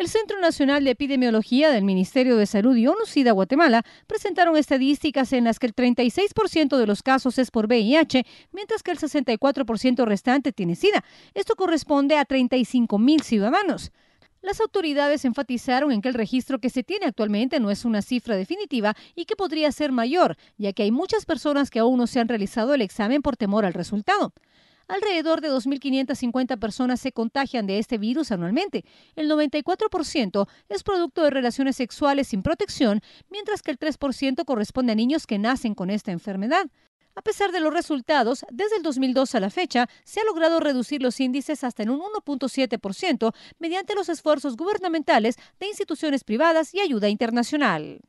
El Centro Nacional de Epidemiología del Ministerio de Salud y ONUCIDA Guatemala presentaron estadísticas en las que el 36% de los casos es por VIH, mientras que el 64% restante tiene SIDA. Esto corresponde a 35 mil ciudadanos. Las autoridades enfatizaron en que el registro que se tiene actualmente no es una cifra definitiva y que podría ser mayor, ya que hay muchas personas que aún no se han realizado el examen por temor al resultado. Alrededor de 2.550 personas se contagian de este virus anualmente. El 94% es producto de relaciones sexuales sin protección, mientras que el 3% corresponde a niños que nacen con esta enfermedad. A pesar de los resultados, desde el 2002 a la fecha se ha logrado reducir los índices hasta en un 1.7% mediante los esfuerzos gubernamentales de instituciones privadas y ayuda internacional.